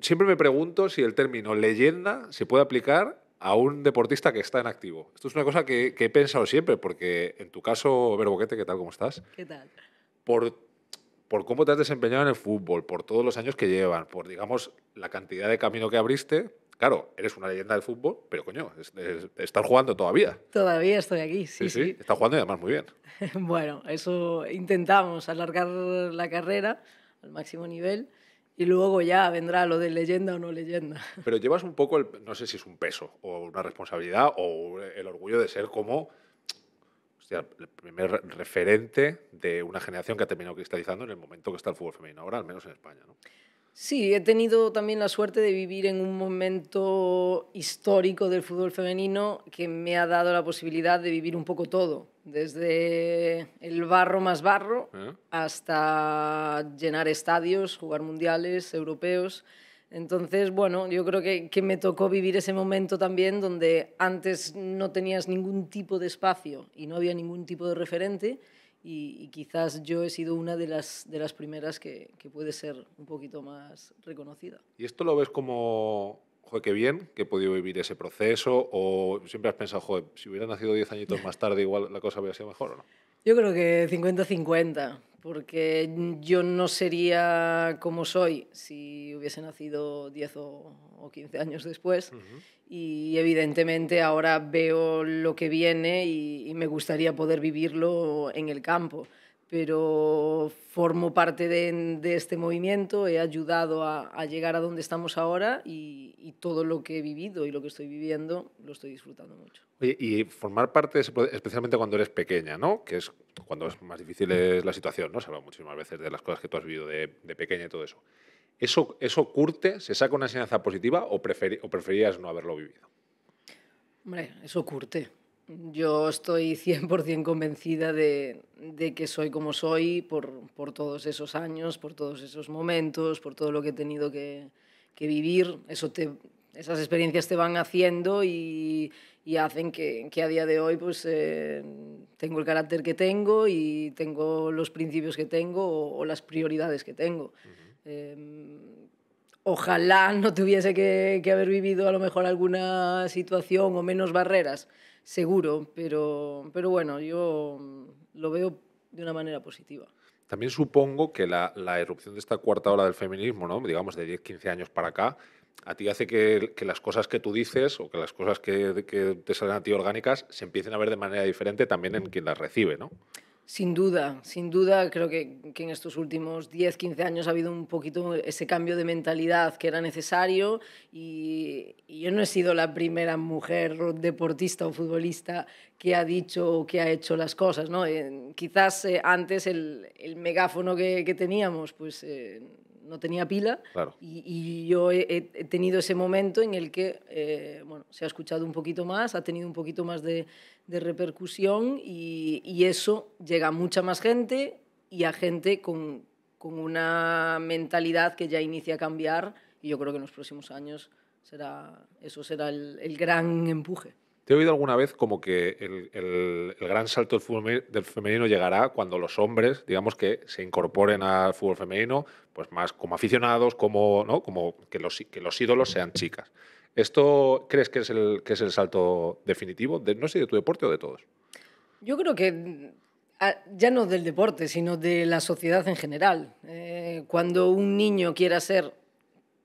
siempre me pregunto si el término leyenda se puede aplicar a un deportista que está en activo. Esto es una cosa que, he pensado siempre, porque en tu caso, Verboquete, ¿qué tal? ¿Cómo estás? ¿Qué tal? Por, por cómo te has desempeñado en el fútbol, por todos los años que llevan, por, digamos, la cantidad de camino que abriste, claro, eres una leyenda del fútbol, pero coño, estás jugando todavía. Todavía estoy aquí, sí. Sí, sí. sí. jugando y además muy bien. bueno, eso intentamos, alargar la carrera al máximo nivel y luego ya vendrá lo de leyenda o no leyenda. Pero llevas un poco, el, no sé si es un peso o una responsabilidad o el orgullo de ser como el primer referente de una generación que ha terminado cristalizando en el momento que está el fútbol femenino ahora, al menos en España. ¿no? Sí, he tenido también la suerte de vivir en un momento histórico del fútbol femenino que me ha dado la posibilidad de vivir un poco todo, desde el barro más barro ah. hasta llenar estadios, jugar mundiales, europeos. Entonces, bueno, yo creo que, que me tocó vivir ese momento también donde antes no tenías ningún tipo de espacio y no había ningún tipo de referente y, quizás yo he sido una de las, de las primeras que, que, puede ser un poquito más reconocida. ¿Y esto lo ves como, joder, qué bien que he podido vivir ese proceso? ¿O siempre has pensado, joder, si hubiera nacido 10 añitos más tarde, igual la cosa hubiera sido mejor o no? Yo creo que 50-50 porque yo no sería como soy si hubiese nacido 10 o, 15 años después. Y evidentemente ahora veo lo que viene y me gustaría poder vivirlo en el campo pero formo parte de, este movimiento, he ayudado a, llegar a donde estamos ahora y, todo lo que he vivido y lo que estoy viviendo lo estoy disfrutando mucho. y formar parte, especialmente cuando eres pequeña, ¿no? Que es cuando es más difícil es la situación, ¿no? Se habla muchísimas veces de las cosas que tú has vivido de, pequeña y todo eso. ¿Eso, ¿Eso curte? ¿Se saca una enseñanza positiva o, o preferías no haberlo vivido? Hombre, eso curte yo estoy 100% convencida de, que soy como soy por, todos esos años, por todos esos momentos, por todo lo que he tenido que, vivir. esas experiencias te van haciendo y, hacen que, a día de hoy pues, eh, tengo el carácter que tengo y tengo los principios que tengo o, las prioridades que tengo. Em, ojalá no tuviese que haber vivido a lo mejor alguna situación o menos barreras seguro, pero, pero bueno, yo mm, lo veo de una manera positiva. También supongo que la, erupción de esta cuarta ola del feminismo, ¿no? digamos de 10, 15 años para acá, a ti hace que, las cosas que tú dices o que las cosas que, que, te salen a ti orgánicas se empiecen a ver de manera diferente también en mm. quien las recibe, ¿no? Sin duda, sin duda, creo que, en estos últimos 10, 15 años ha habido un poquito ese cambio de mentalidad que era necesario y, yo no he sido la primera mujer deportista o futbolista que ha dicho o que ha hecho las cosas. ¿no? Eh, quizás eh, antes el, megáfono que, teníamos, pues... Eh, no tenía pila. Y, yo he, tenido ese momento en el que eh, se ha escuchado un poquito más, ha tenido un poquito más de, repercusión y, eso llega a mucha más gente y a gente con, una mentalidad que ya inicia a cambiar y yo creo que en los próximos años será, eso será el gran empuje he oído alguna vez como que el, gran salto del femenino llegará cuando los hombres, digamos que se incorporen al fútbol femenino, pues más como aficionados, como, ¿no? como que, los, que los ídolos sean chicas. ¿Esto crees que es el, que es el salto definitivo? De, no sé, de tu deporte o de todos. Yo creo que ah, ya no del deporte, sino de la sociedad en general. Eh, cuando un niño quiera ser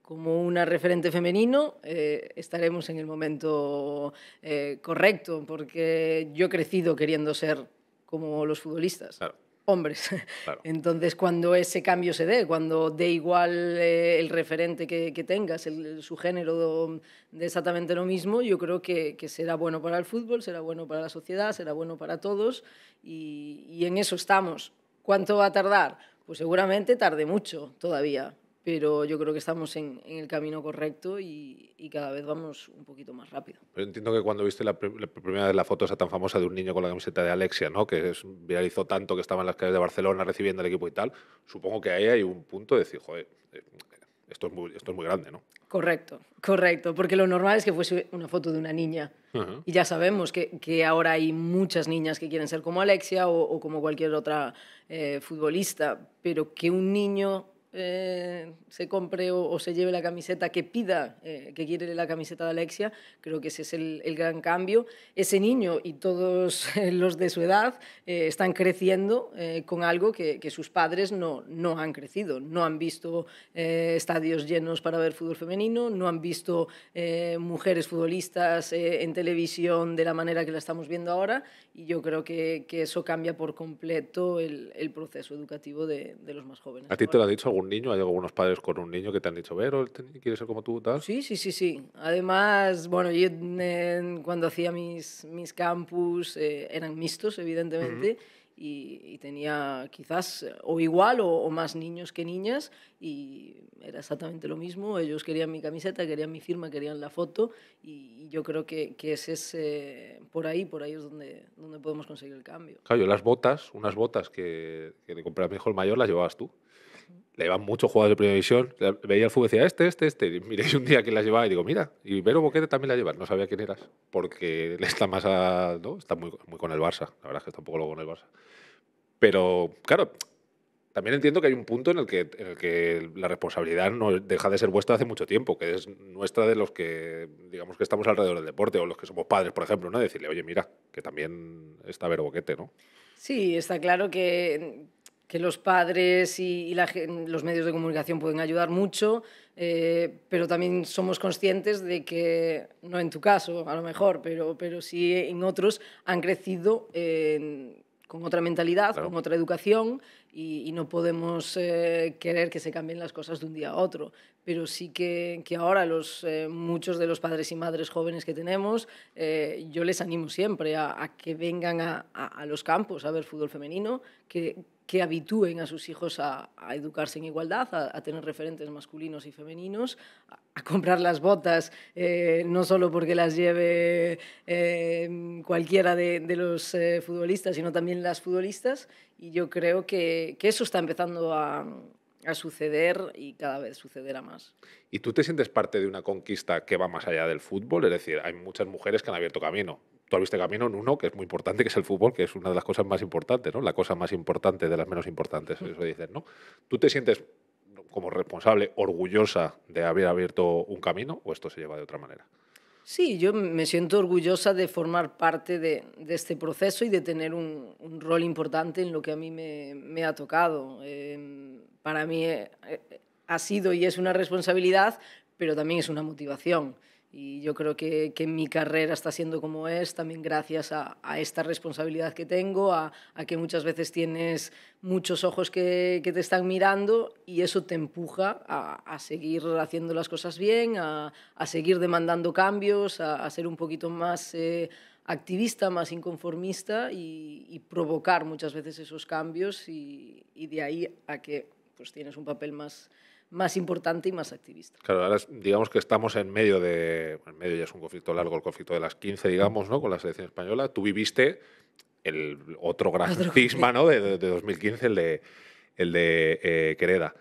como una referente femenino, eh, estaremos en el momento eh, correcto, porque yo he crecido queriendo ser como los futbolistas. Hombres. Entonces, cuando ese cambio se dé, cuando dé igual eh, el referente que, tengas, su género de exactamente lo mismo, yo creo que, será bueno para el fútbol, será bueno para la sociedad, será bueno para todos y en eso estamos. ¿Cuánto va a tardar? Pues seguramente tarde mucho todavía pero yo creo que estamos en, el camino correcto y, cada vez vamos un poquito más rápido. pero entiendo que cuando viste la, primera de la foto esa tan famosa de un niño con la camiseta de Alexia, ¿no? que es, viralizó tanto que estaba en las calles de Barcelona recibiendo al equipo y tal, supongo que ahí hay un punto de decir, joder, eh, esto es muy, esto es muy grande, ¿no? Correcto, correcto, porque lo normal es que fuese una foto de una niña. Y ya sabemos que, que, ahora hay muchas niñas que quieren ser como Alexia o, como cualquier otra eh, futbolista, pero que un niño eh, se compre o, se lleve la camiseta que pida, eh, que quiere la camiseta de Alexia, creo que ese es el, el gran cambio. Ese niño y todos los de su edad eh, están creciendo con algo que, sus padres no, no han crecido, no han visto estadios llenos para ver fútbol femenino, no han visto mujeres futbolistas en televisión de la manera que la estamos viendo ahora y yo creo que, que eso cambia por completo el, el proceso educativo de, de, los más jóvenes. ¿A ti te lo ha dicho algún niño? ¿Hay algunos padres con un niño que te han dicho, Vero, ¿quieres ser como tú? Tal? Sí, sí, sí, sí. Además, bueno, yo cuando hacía mis, mis campus eh, eran mixtos, evidentemente y, tenía quizás eh, o igual o, más niños que niñas y era exactamente lo mismo. Ellos querían mi camiseta, querían mi firma, querían la foto y, yo creo que, que, es ese, por ahí, por ahí es donde, donde podemos conseguir el cambio. Claro, yo las botas, unas botas que, que le compré a mi hijo el mayor las llevabas tú. Le llevan muchos jugadores de primera división. Veía el fútbol y decía, este, este, este. Y un día que la llevaba y digo, mira, y Vero Boquete también la lleva. No sabía quién eras, porque está más a, ¿no? Está muy, muy con el Barça. La verdad es que está un poco luego con el Barça. Pero, claro, también entiendo que hay un punto en el que, en el que la responsabilidad no deja de ser vuestra hace mucho tiempo, que es nuestra de los que, digamos, que estamos alrededor del deporte o los que somos padres, por ejemplo, ¿no? Decirle, oye, mira, que también está Vero Boquete, ¿no? Sí, está claro que, que los padres y, los medios de comunicación pueden ayudar mucho, eh, pero también somos conscientes de que, no en tu caso, a lo mejor, pero, pero sí en otros, han crecido con otra mentalidad, con otra educación y, no podemos eh, querer que se cambien las cosas de un día a otro. Pero sí que, que ahora los, eh, muchos de los padres y madres jóvenes que tenemos, yo les animo siempre a, que vengan a, a los campos a ver fútbol femenino, que que habitúen a sus hijos a, educarse en igualdad, a, tener referentes masculinos y femeninos, a, comprar las botas, eh, no solo porque las lleve eh, cualquiera de, los eh, futbolistas, sino también las futbolistas. Y yo creo que, eso está empezando a suceder y cada vez sucederá más. ¿Y tú te sientes parte de una conquista que va más allá del fútbol? Es decir, hay muchas mujeres que han abierto camino tú abriste camino en uno que es muy importante, que es el fútbol, que es una de las cosas más importantes, ¿no? La cosa más importante de las menos importantes, mm. eso dicen, ¿no? ¿Tú te sientes como responsable, orgullosa de haber abierto un camino o esto se lleva de otra manera? Sí, yo me siento orgullosa de formar parte de, este proceso y de tener un, rol importante en lo que a mí me, ha tocado. Em, para mí eh, eh, ha sido y es una responsabilidad, pero también es una motivación. Y yo creo que, mi carrera está siendo como es también gracias a, esta responsabilidad que tengo, a, que muchas veces tienes muchos ojos que, te están mirando y eso te empuja a, seguir haciendo las cosas bien, a, seguir demandando cambios, a, ser un poquito más... Eh, activista, más inconformista y, provocar muchas veces esos cambios y, y de ahí a que pues, tienes un papel más, más importante y más activista. Claro, ahora digamos que estamos en medio de, en medio ya es un conflicto largo, el conflicto de las 15, digamos, ¿no? con la selección española. Tú viviste el otro gran cisma ¿no? de, 2015, el de, el de eh, Quereda.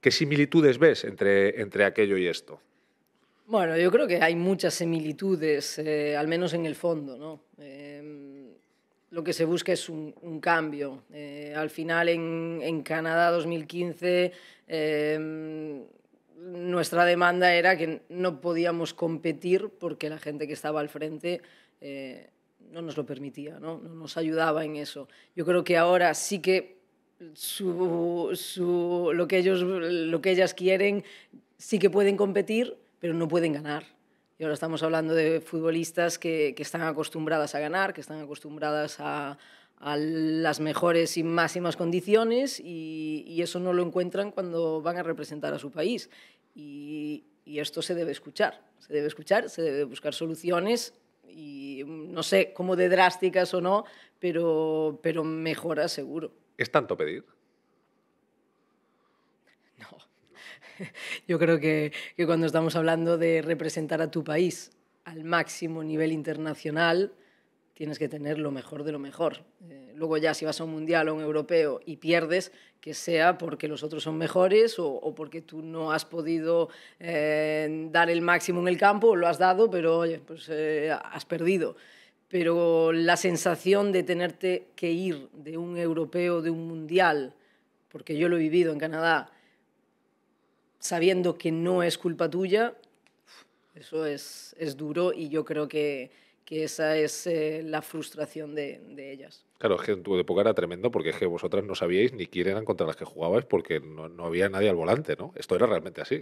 ¿Qué similitudes ves entre, entre aquello y esto? Bueno, yo creo que hay muchas similitudes, eh, al menos en el fondo, ¿no? Em, lo que se busca es un, cambio. Eh, al final, en, Canadá 2015, em, nuestra demanda era que no podíamos competir porque la gente que estaba al frente eh, no nos lo permitía, ¿no? nos ayudaba en eso. Yo creo que ahora sí que lo, que ellos, lo que ellas quieren sí que pueden competir, pero no pueden ganar. Y ahora estamos hablando de futbolistas que, están acostumbradas a ganar, que están acostumbradas a, las mejores y máximas condiciones y, eso no lo encuentran cuando van a representar a su país. Y, esto se debe escuchar, se debe escuchar, se debe buscar soluciones y no sé cómo de drásticas o no, pero, pero mejora seguro. ¿Es tanto pedir? Yo creo que, cuando estamos hablando de representar a tu país al máximo nivel internacional, tienes que tener lo mejor de lo mejor. Eh, luego ya si vas a un mundial o a un europeo y pierdes, que sea porque los otros son mejores o, porque tú no has podido eh, dar el máximo en el campo, lo has dado, pero oye, pues eh, has perdido. Pero la sensación de tenerte que ir de un europeo, de un mundial, porque yo lo he vivido en Canadá, sabiendo que no es culpa tuya, eso es, es duro y yo creo que, que esa es eh, la frustración de, de, ellas. Claro, es que en tu época era tremendo porque es que vosotras no sabíais ni quién eran contra las que jugabais porque no, no había nadie al volante, ¿no? Esto era realmente así.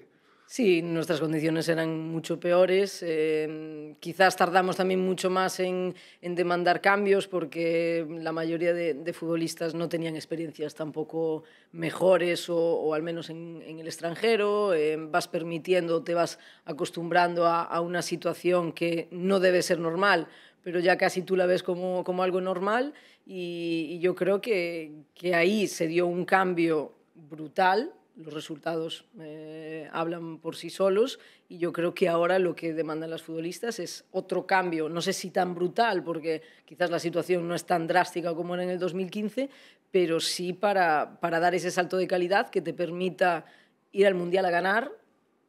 Sí, nuestras condiciones eran mucho peores. Em, quizás tardamos también mucho más en, demandar cambios porque la mayoría de, futbolistas no tenían experiencias tampoco mejores o, al menos en, el extranjero. Em, vas permitiendo, te vas acostumbrando a, una situación que no debe ser normal, pero ya casi tú la ves como, algo normal y, yo creo que, que ahí se dio un cambio brutal los resultados eh, hablan por sí solos y yo creo que ahora lo que demandan las futbolistas es otro cambio, no sé si tan brutal, porque quizás la situación no es tan drástica como era en el 2015, pero sí para dar ese salto de calidad que te permita ir al Mundial a ganar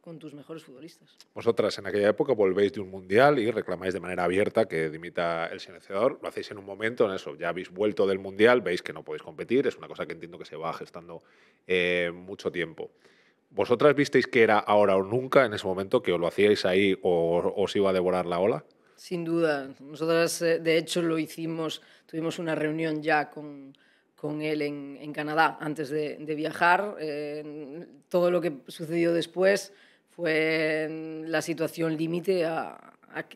con tus mejores futbolistas. Vosotras en aquella época volvéis de un mundial y reclamáis de manera abierta que dimita el silenciador. Lo hacéis en un momento en eso. Ya habéis vuelto del mundial, veis que no podéis competir. Es una cosa que entiendo que se va gestando eh, mucho tiempo. ¿Vosotras visteis que era ahora o nunca en ese momento que os lo hacíais ahí o os iba a devorar la ola? Sin duda. Nosotras, eh, de hecho, lo hicimos, tuvimos una reunión ya con, con él en, en, Canadá antes de, viajar. Eh, todo lo que sucedió después fue la situación límite a,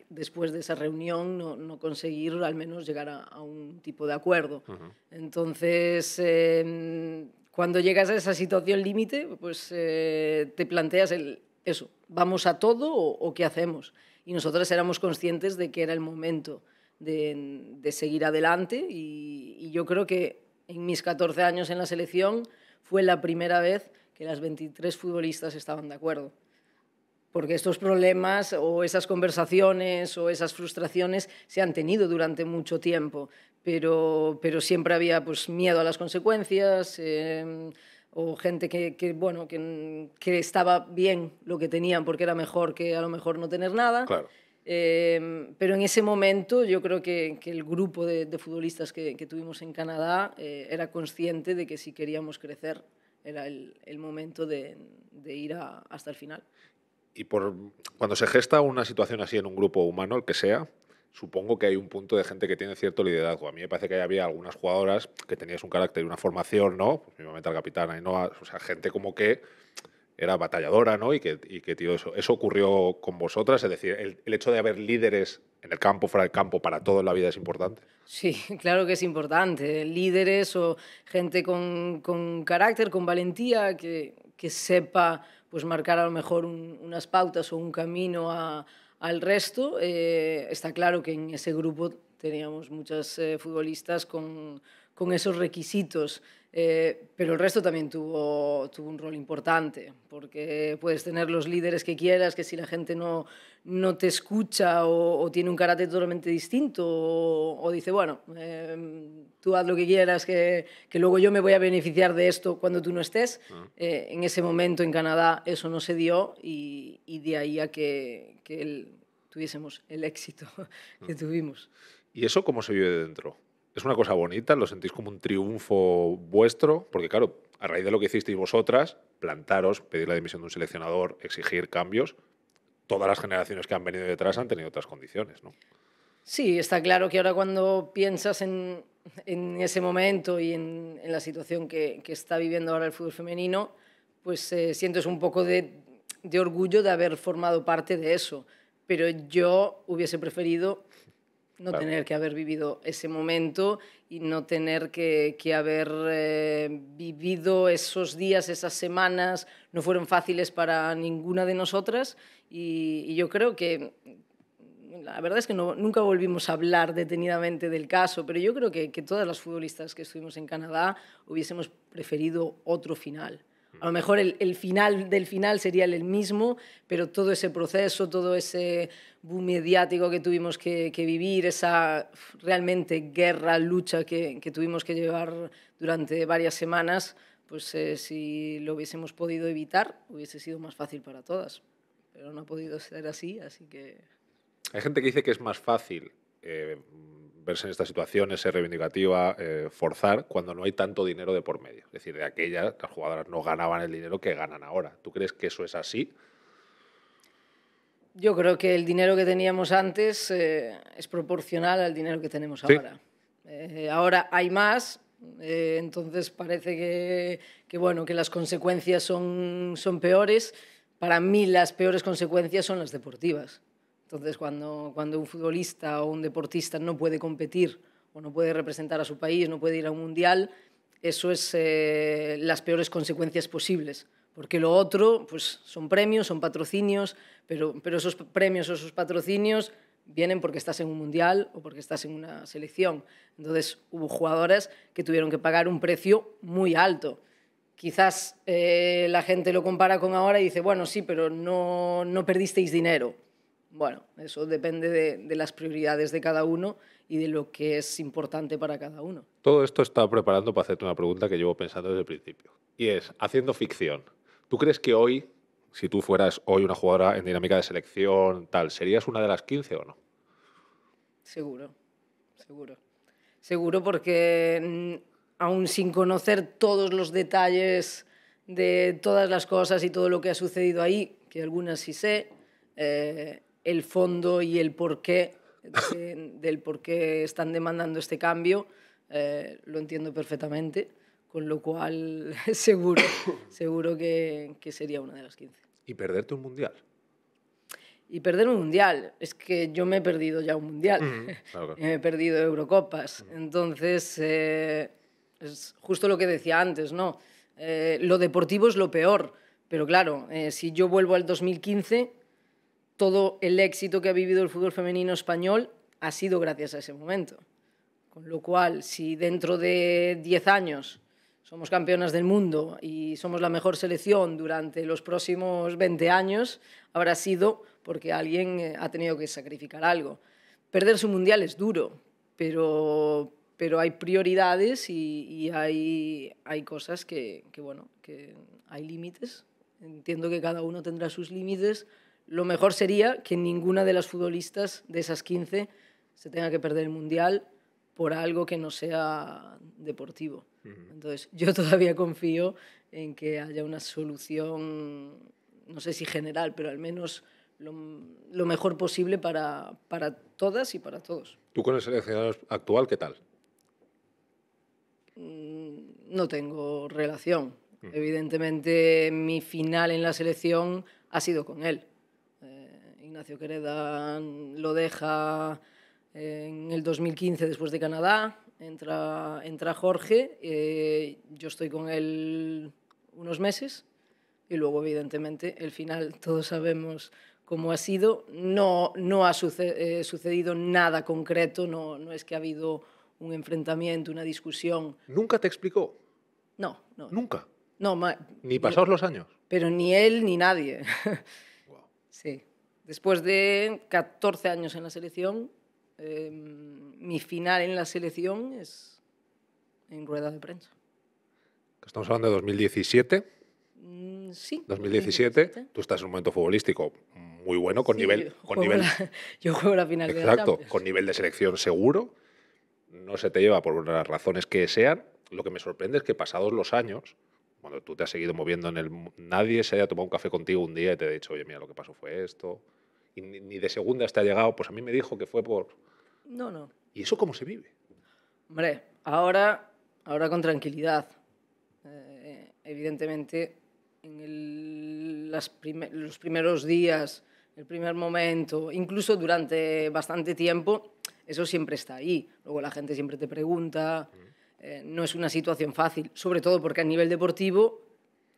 después de esa reunión no, conseguir al menos llegar a, un tipo de acuerdo. Entonces, cuando llegas a esa situación límite, pues eh, te planteas el, eso, ¿vamos a todo o, qué hacemos? Y nosotras éramos conscientes de que era el momento de, seguir adelante y, y yo creo que en mis 14 años en la selección fue la primera vez que las 23 futbolistas estaban de acuerdo porque estos problemas o esas conversaciones o esas frustraciones se han tenido durante mucho tiempo, pero, pero siempre había pues, miedo a las consecuencias. Em, o gente que, bueno, que, que, estaba bien lo que tenían porque era mejor que a lo mejor no tener nada. Claro. Em, pero en ese momento yo creo que, que el grupo de, futbolistas que, tuvimos en Canadá eh, era consciente de que si queríamos crecer era el, momento de, ir hasta el final y por, cuando se gesta una situación así en un grupo humano, el que sea, supongo que hay un punto de gente que tiene cierto liderazgo. A mí me parece que había algunas jugadoras que tenías un carácter y una formación, ¿no? Pues momento al capitán no, o sea, gente como que era batalladora, ¿no? Y que, tío, eso, eso ocurrió con vosotras, es decir, el, hecho de haber líderes en el campo, fuera del campo, para todo en la vida es importante. Sí, claro que es importante. Líderes o gente con, carácter, con valentía, que, que sepa pues marcar a lo mejor unas pautas o un camino al resto. Eh, está claro que en ese grupo teníamos muchas eh, futbolistas con, con esos requisitos. Eh, pero el resto también tuvo, tuvo un rol importante, porque puedes tener los líderes que quieras, que si la gente no, no te escucha o, tiene un carácter totalmente distinto o, dice, bueno, em, tú haz lo que quieras, que, que, luego yo me voy a beneficiar de esto cuando tú no estés, ah. eh, en ese momento en Canadá eso no se dio y, de ahí a que, tuviésemos el éxito que ah. tuvimos. ¿Y eso cómo se vive de dentro? es una cosa bonita, lo sentís como un triunfo vuestro, porque claro, a raíz de lo que hicisteis vosotras, plantaros, pedir la dimisión de un seleccionador, exigir cambios, todas las generaciones que han venido detrás han tenido otras condiciones, ¿no? Sí, está claro que ahora cuando piensas en, ese momento y en, la situación que, está viviendo ahora el fútbol femenino, pues eh, sientes un poco de orgullo de haber formado parte de eso. Pero yo hubiese preferido no tener que haber vivido ese momento y no tener que, haber eh, vivido esos días, esas semanas, no fueron fáciles para ninguna de nosotras y, yo creo que la verdad es que nunca volvimos a hablar detenidamente del caso, pero yo creo que, todas las futbolistas que estuvimos en Canadá hubiésemos preferido otro final. A lo mm. mejor el final del final sería el mismo, pero todo ese proceso, todo ese boom mediático que tuvimos que, vivir, esa realmente guerra, lucha que, tuvimos que llevar durante varias semanas, pues eh, si lo hubiésemos podido evitar, hubiese sido más fácil para todas. Pero no ha podido ser así, así que... Hay gente que dice que es más fácil eh, verse en esta situación, ser reivindicativa, eh, forzar, cuando no hay tanto dinero de por medio. Es decir, de aquellas, las jugadoras no ganaban el dinero que ganan ahora. ¿Tú crees que eso es así? Yo creo que el dinero que teníamos antes eh, es proporcional al dinero que tenemos ahora. Eh, ahora hay más, eh, entonces parece que, bueno, que las consecuencias son, son peores. Para mí las peores consecuencias son las deportivas. Entonces, cuando, cuando un futbolista o un deportista no puede competir o no puede representar a su país, no puede ir a un mundial, eso es las peores consecuencias posibles porque lo otro pues, son premios, son patrocinios, pero, pero esos premios o esos patrocinios vienen porque estás en un mundial o porque estás en una selección. Entonces hubo jugadoras que tuvieron que pagar un precio muy alto. Quizás eh, la gente lo compara con ahora y dice, bueno, sí, pero no, no perdisteis dinero. Bueno, eso depende de, de, las prioridades de cada uno y de lo que es importante para cada uno. Todo esto está preparando para hacerte una pregunta que llevo pensando desde el principio. Y es, haciendo ficción, ¿Tú crees que hoy, si tú fueras hoy una jugadora en dinámica de selección, tal, ¿serías una de las 15 o no? Seguro, seguro. Seguro porque mm, aún sin conocer todos los detalles de todas las cosas y todo lo que ha sucedido ahí, que algunas sí sé, eh, el fondo y el porqué del por qué están demandando este cambio, eh, lo entiendo perfectamente con lo cual seguro, seguro que, sería una de las 15. ¿Y perderte un mundial? Y perder un mundial, es que yo me he perdido ya un mundial, me he perdido Eurocopas, entonces eh, es justo lo que decía antes, ¿no? Eh, lo deportivo es lo peor, pero claro, eh, si yo vuelvo al 2015, todo el éxito que ha vivido el fútbol femenino español ha sido gracias a ese momento. Con lo cual, si dentro de 10 años somos campeonas del mundo y somos la mejor selección durante los próximos 20 años, habrá sido porque alguien eh, ha tenido que sacrificar algo. Perder su mundial es duro, pero, pero hay prioridades y, hay, cosas que, bueno, que hay límites. Entiendo que cada uno tendrá sus límites. Lo mejor sería que ninguna de las futbolistas de esas 15 se tenga que perder el mundial por algo que no sea deportivo. Entonces, yo todavía confío en que haya una solución, no sé si general, pero al menos lo, mejor posible para, todas y para todos. ¿Tú con el seleccionador actual qué tal? Mm, no tengo relación. Mm. Evidentemente, mi final en la selección ha sido con él. Eh, Ignacio Quereda lo deja en el 2015, después de Canadá, entra, Jorge, eh, yo estoy con él unos meses y luego, evidentemente, el final todos sabemos cómo ha sido. No, no ha eh, sucedido nada concreto, no, no es que ha habido un enfrentamiento, una discusión. ¿Nunca te explicó? No, no. ¿Nunca? No, ni pasados los años. Pero ni él ni nadie. Sí. Después de 14 años en la selección, Em, mi final en la selección es en ruedas de prensa. Estamos hablando de 2017. Mm, sí. 2017. Tú estás en un momento futbolístico muy bueno, con nivel. Yo con nivel yo juego la final Exacto, de la con nivel de selección seguro. No se te lleva por las razones que sean. Lo que me sorprende es que pasados los años, cuando tú te has seguido moviendo en el. Nadie se haya tomado un café contigo un día y te haya dicho, oye, mira, lo que pasó fue esto. Y ni, de segunda hasta ha llegado. Pues a mí me dijo que fue por no, no. ¿Y eso cómo se vive? Hombre, ahora, ahora con tranquilidad. Eh, evidentemente, en los primeros días, el primer momento, incluso durante bastante tiempo, eso siempre está ahí. Luego la gente siempre te pregunta. Mm. Eh, no es una situación fácil, sobre todo porque a nivel deportivo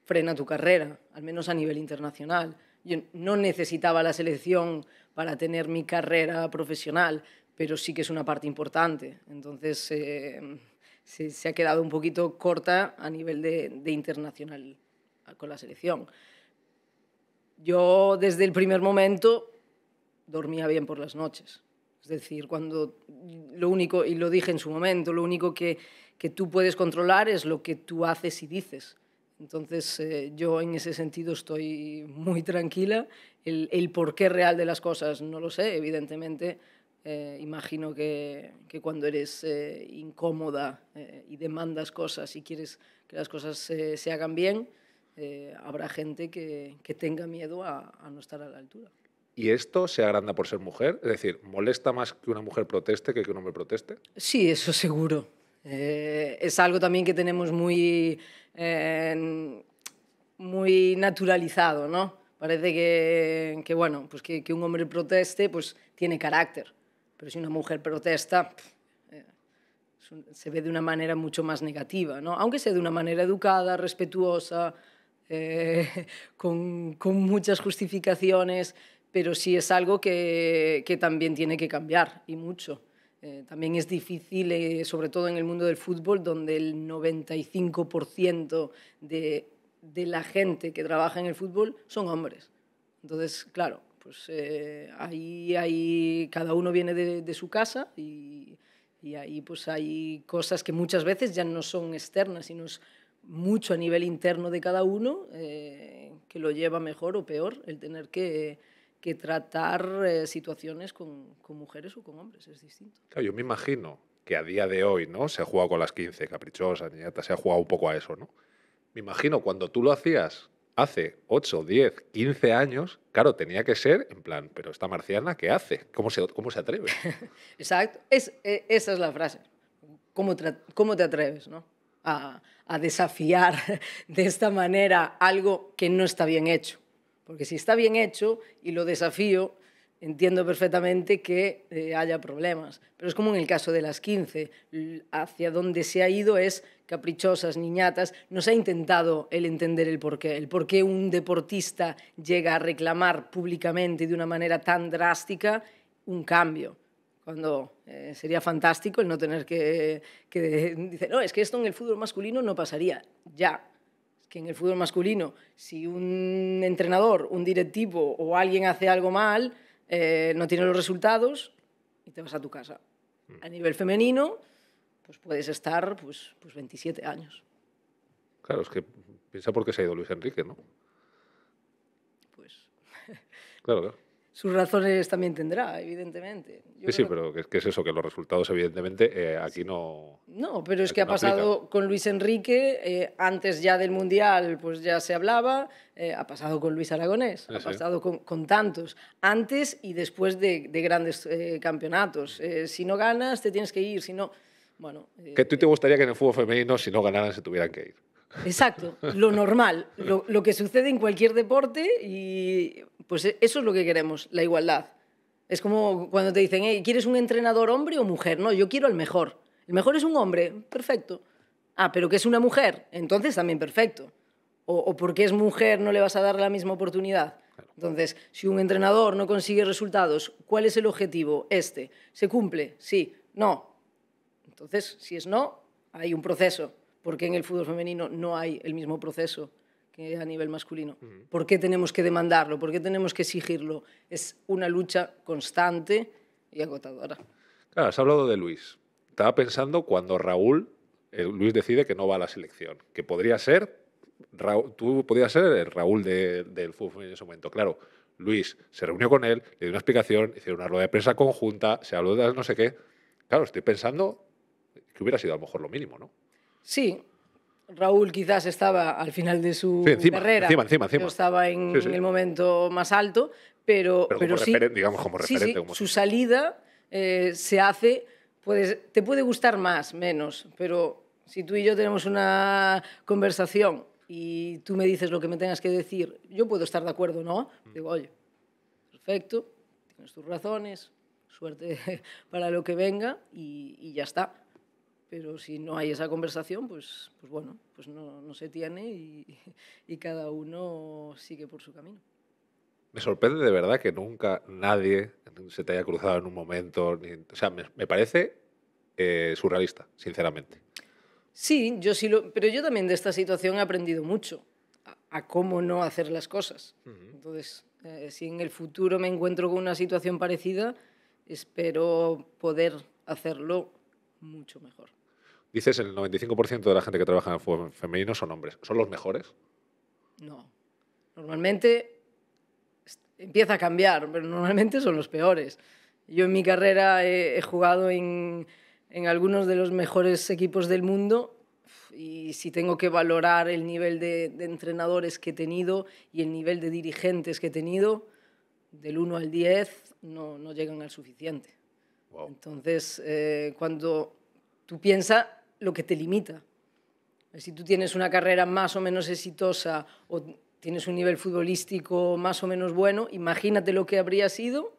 frena tu carrera, al menos a nivel internacional. Yo no necesitaba la selección para tener mi carrera profesional, pero sí que es una parte importante. Entonces eh, se, ha quedado un poquito corta a nivel de, internacional con la selección. Yo desde el primer momento dormía bien por las noches. Es decir, cuando lo único, y lo dije en su momento, lo único que, que tú puedes controlar es lo que tú haces y dices. Entonces, eh, yo en ese sentido estoy muy tranquila. el porqué real de las cosas no lo sé, evidentemente eh, imagino que, que, cuando eres eh, incómoda eh, y demandas cosas y quieres que las cosas se hagan bien, habrá gente que, que tenga miedo a, no estar a la altura. ¿Y esto se agranda por ser mujer? Es decir, ¿molesta más que una mujer proteste que que un hombre proteste? Sí, eso seguro. es algo también que tenemos muy, muy naturalizado, ¿no? Parece que, que bueno, pues que un hombre proteste pues tiene carácter pero si una mujer protesta, eh, se ve de una manera mucho más negativa, ¿no? aunque sea de una manera educada, respetuosa, eh, con, muchas justificaciones, pero sí es algo que, también tiene que cambiar y mucho. Eh, también es difícil, sobre todo en el mundo del fútbol, donde el 95% de, de la gente que trabaja en el fútbol son hombres. Entonces, claro, pues eh, ahí, cada uno viene de, su casa y, ahí pues hay cosas que muchas veces ya no son externas, sino es mucho a nivel interno de cada uno eh, que lo lleva mejor o peor el tener que, tratar eh, situaciones con, mujeres o con hombres, es distinto. yo me imagino que a día de hoy no se ha jugado con las 15 caprichosas, niñata, se ha jugado un poco a eso, ¿no? Me imagino cuando tú lo hacías, hace 8, 10, 15 años, claro, tenía que ser en plan, pero esta marciana, ¿qué hace? ¿Cómo se, cómo se atreve? Exacto, es, e, esa es la frase. ¿Cómo, cómo te atreves a, a desafiar de esta manera algo que no está bien hecho? Porque si está bien hecho y lo desafío, entiendo perfectamente que eh, haya problemas, pero es como en el caso de las 15, hacia donde se ha ido es caprichosas, niñatas, no se ha intentado el entender el porqué, el por qué un deportista llega a reclamar públicamente de una manera tan drástica un cambio cuando eh, sería fantástico el no tener que, que... Dice, no, es que esto en el fútbol masculino no pasaría, ya, que en el fútbol masculino, si un entrenador, un directivo o alguien hace algo mal, eh, no tienes los resultados y te vas a tu casa. Mm. A nivel femenino, pues puedes estar pues, pues 27 años. Claro, es que piensa por qué se ha ido Luis Enrique, ¿no? Pues... claro, claro sus razones también tendrá, evidentemente. sí, pero es que es eso? Que los resultados, evidentemente, eh, aquí no. No, pero es que ha pasado con Luis Enrique, eh, antes ya del Mundial, pues ya se hablaba, eh, ha pasado con Luis Aragonés, ha pasado con, tantos, antes y después de, grandes campeonatos. si no ganas, te tienes que ir, si no. Bueno. ¿Qué tú te gustaría que en el fútbol femenino, si no ganaran, se tuvieran que ir? Exacto, lo normal, lo, que sucede en cualquier deporte y pues e, eso es lo que queremos, la igualdad. Es como cuando te dicen, ¿quieres un entrenador hombre o mujer? No, yo quiero el mejor. El mejor es un hombre, perfecto. Ah, pero que es una mujer, entonces también perfecto. o porque es mujer no le vas a dar la misma oportunidad. Entonces, si un entrenador no consigue resultados, ¿cuál es el objetivo? Este. ¿Se cumple? Sí. No. Entonces, si es no, hay un proceso. ¿Por qué en el fútbol femenino no hay el mismo proceso que a nivel masculino? ¿Por qué tenemos que demandarlo? ¿Por qué tenemos que exigirlo? Es una lucha constante y agotadora. Claro, has hablado de Luis. Estaba pensando cuando Raúl, eh, Luis decide que no va a la selección, que podría ser, Raúl, tú podrías ser el Raúl del fútbol femenino en ese momento. Claro, Luis se reunió con él, le dio una explicación, hicieron una rueda de prensa conjunta, se habló de no sé qué. Claro, estoy pensando que hubiera sido a lo mejor lo mínimo, ¿no? Sí, Raúl quizás estaba al final de su carrera, encima, estaba en, el momento más alto, pero, sí, digamos como referente, su salida eh, se hace, te puede gustar más, menos, pero si tú y yo tenemos una conversación y tú me dices lo que me tengas que decir, yo puedo estar de acuerdo, ¿no? Mm. Digo, oye, perfecto, tienes tus razones, suerte para lo que venga y ya está pero si no hay esa conversación, pues, pues bueno, pues no, se tiene y, cada uno sigue por su camino. Me sorprende de verdad que nunca nadie se te haya cruzado en un momento. o sea, me, parece eh, surrealista, sinceramente. Sí, yo sí lo, pero yo también de esta situación he aprendido mucho a, cómo no hacer las cosas. Entonces, eh, si en el futuro me encuentro con una situación parecida, espero poder hacerlo mucho mejor. Dices, el 95% de la gente que trabaja en el fútbol femenino son hombres. ¿Son los mejores? No. Normalmente empieza a cambiar, pero normalmente son los peores. Yo en mi carrera he, jugado en, algunos de los mejores equipos del mundo y si tengo que valorar el nivel de, entrenadores que he tenido y el nivel de dirigentes que he tenido, del 1 al 10 no, no llegan al suficiente. Entonces, eh, cuando tú piensas lo que te limita, si tú tienes una carrera más o menos exitosa o tienes un nivel futbolístico más o menos bueno, imagínate lo que habría sido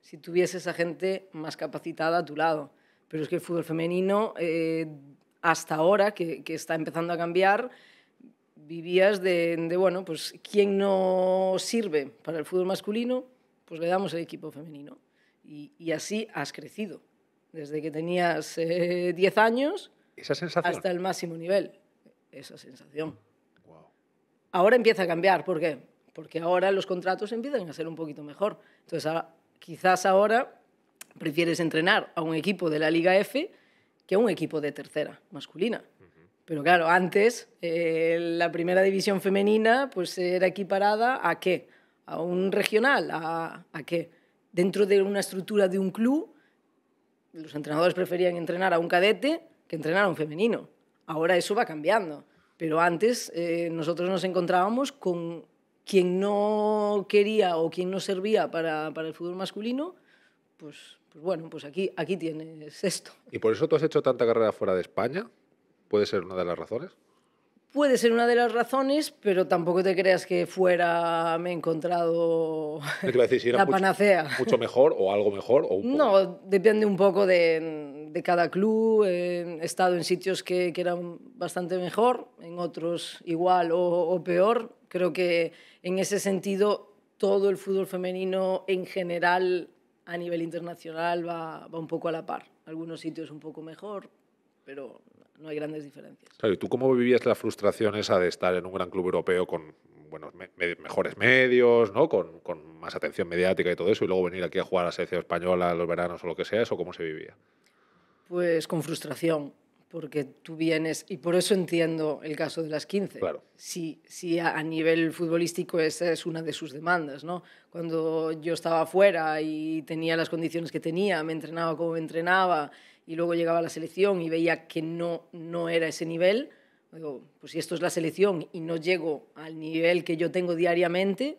si tuvieses a gente más capacitada a tu lado. Pero es que el fútbol femenino, eh, hasta ahora, que, está empezando a cambiar, vivías de, bueno, pues, quien no sirve para el fútbol masculino? Pues le damos al equipo femenino. Y, así has crecido, desde que tenías 10 eh, años hasta el máximo nivel. Esa sensación. Ahora empieza a cambiar, ¿por qué? Porque ahora los contratos empiezan a ser un poquito mejor. Entonces, quizás ahora prefieres entrenar a un equipo de la Liga F que a un equipo de tercera masculina. Pero claro, antes eh, la primera división femenina pues era equiparada a qué? A un regional, a, a qué? dentro de una estructura de un club, los entrenadores preferían entrenar a un cadete que entrenar a un femenino. Ahora eso va cambiando, pero antes eh, nosotros nos encontrábamos con quien no quería o quien no servía para, el fútbol masculino, pues, pues, bueno, pues aquí, aquí tienes esto. ¿Y por eso tú has hecho tanta carrera fuera de España? ¿Puede ser una de las razones? puede ser una de las razones, pero tampoco te creas que fuera me he encontrado la panacea. Mucho, mejor o algo mejor. O no, depende un poco de, de cada club. Eh, he estado en sitios que, que, eran bastante mejor, en otros igual o, o peor. Creo que en ese sentido todo el fútbol femenino en general a nivel internacional va, va un poco a la par. Algunos sitios un poco mejor, pero no hay grandes diferencias. Claro, ¿y tú cómo vivías la frustración esa de estar en un gran club europeo con mejores medios, ¿no? Con, más atención mediática y todo eso, y luego venir aquí a jugar a la selección española los veranos o lo que sea, ¿eso cómo se vivía? Pues con frustración, porque tú vienes, y por eso entiendo el caso de las 15. Claro. Si, a, nivel futbolístico esa es una de sus demandas, ¿no? Cuando yo estaba afuera y tenía las condiciones que tenía, me entrenaba como me entrenaba, y luego llegaba la selección y veía que no, era ese nivel, digo, pues si esto es la selección y no llego al nivel que yo tengo diariamente,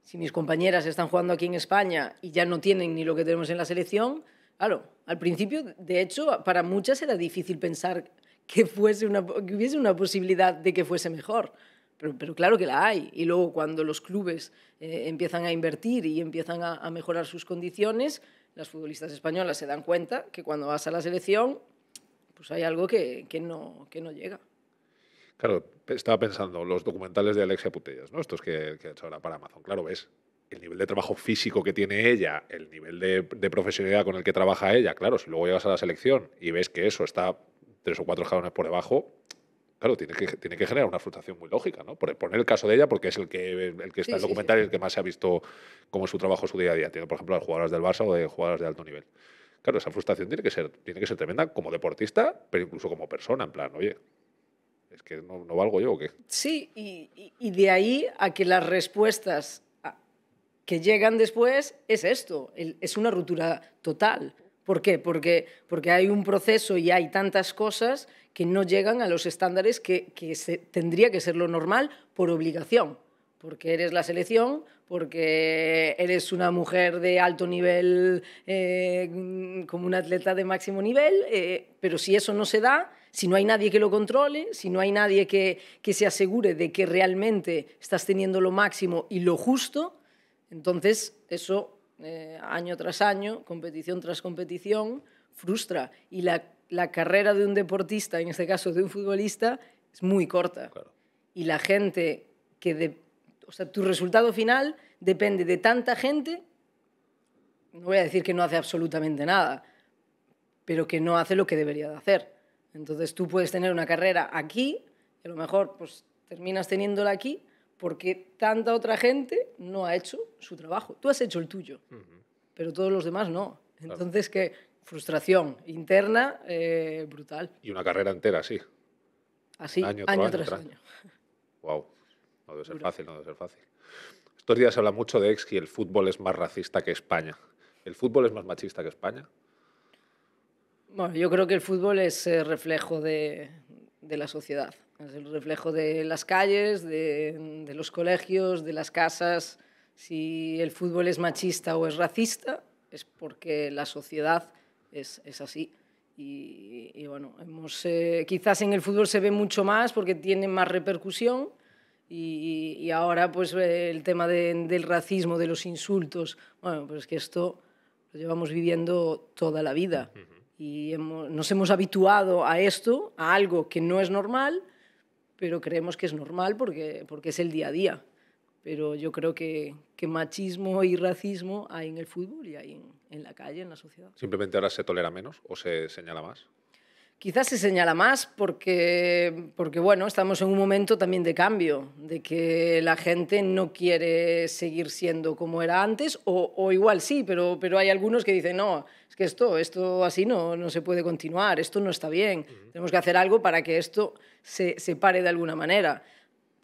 si mis compañeras están jugando aquí en España y ya no tienen ni lo que tenemos en la selección, claro, al principio, de hecho, para muchas era difícil pensar que, fuese una, hubiese una posibilidad de que fuese mejor. Pero, claro que la hay. Y luego cuando los clubes eh, empiezan a invertir y empiezan a mejorar sus condiciones, las futbolistas españolas se dan cuenta que cuando vas a la selección, pues hay algo que, no, que no llega. Claro, estaba pensando, los documentales de Alexia Putellas, ¿no? estos que, hecho ahora para Amazon, claro, ves el nivel de trabajo físico que tiene ella, el nivel de, de profesionalidad con el que trabaja ella, claro, si luego llegas a la selección y ves que eso está tres o cuatro escalones por debajo, Claro, tiene que, tiene que generar una frustración muy lógica, ¿no? Por poner el caso de ella, porque es el que, está en el documental y el que más se ha visto como su trabajo, su día a día. Tiene, por ejemplo, a las jugadoras del Barça o de jugadores de alto nivel. Claro, esa frustración tiene que ser, tiene que ser tremenda como deportista, pero incluso como persona, en plan, oye, es que no, valgo yo o qué. Sí, y, de ahí a que las respuestas que llegan después es esto, es una ruptura total. ¿Por qué? Porque, porque hay un proceso y hay tantas cosas que no llegan a los estándares que, que tendría que ser lo normal por obligación, porque eres la selección, porque eres una mujer de alto nivel, eh, como una atleta de máximo nivel, eh, pero si eso no se da, si no hay nadie que lo controle, si no hay nadie que, que, se asegure de que realmente estás teniendo lo máximo y lo justo, entonces eso eh, año tras año, competición tras competición, frustra. Y la, carrera de un deportista, en este caso de un futbolista, es muy corta. Y la gente que... o sea, tu resultado final depende de tanta gente, no voy a decir que no hace absolutamente nada, pero que no hace lo que debería de hacer. Entonces tú puedes tener una carrera aquí, y a lo mejor pues, terminas teniéndola aquí, porque tanta otra gente no ha hecho su trabajo. Tú has hecho el tuyo, pero todos los demás no. Entonces, ¿qué? Frustración interna eh, brutal. Y una carrera entera, sí. Así, año, tras año. Wow, no debe ser fácil, no debe ser fácil. Estos días se habla mucho de ex y el fútbol es más racista que España. ¿El fútbol es más machista que España? Bueno, yo creo que el fútbol es eh, reflejo de la sociedad. Es el reflejo de las calles, de, los colegios, de las casas. Si el fútbol es machista o es racista, es porque la sociedad es, así. Y, bueno, hemos, eh, quizás en el fútbol se ve mucho más porque tiene más repercusión y, ahora pues eh, el tema del racismo, de los insultos, bueno, pues que esto lo llevamos viviendo toda la vida y nos hemos habituado a esto, a algo que no es normal pero creemos que es normal porque, porque es el día a día. Pero yo creo que, machismo y racismo hay en el fútbol y hay en la calle, en la sociedad. ¿Simplemente ahora se tolera menos o se señala más? Quizás se señala más porque, porque, bueno, estamos en un momento también de cambio, de que la gente no quiere seguir siendo como era antes, o, igual sí, pero, pero hay algunos que dicen, no, es que esto, esto así no, no se puede continuar, esto no está bien, tenemos que hacer algo para que esto se, se pare de alguna manera.